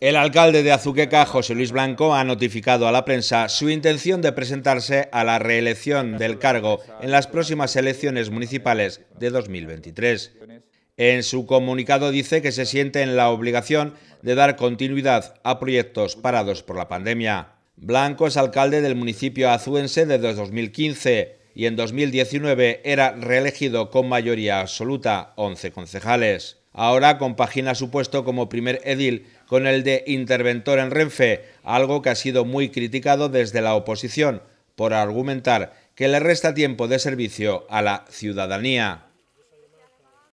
El alcalde de Azuqueca, José Luis Blanco, ha notificado a la prensa su intención de presentarse a la reelección del cargo en las próximas elecciones municipales de 2023. En su comunicado dice que se siente en la obligación de dar continuidad a proyectos parados por la pandemia. Blanco es alcalde del municipio azuense desde 2015 y en 2019 era reelegido con mayoría absoluta, 11 concejales. Ahora compagina su puesto como primer edil con el de interventor en Renfe, algo que ha sido muy criticado desde la oposición por argumentar que le resta tiempo de servicio a la ciudadanía.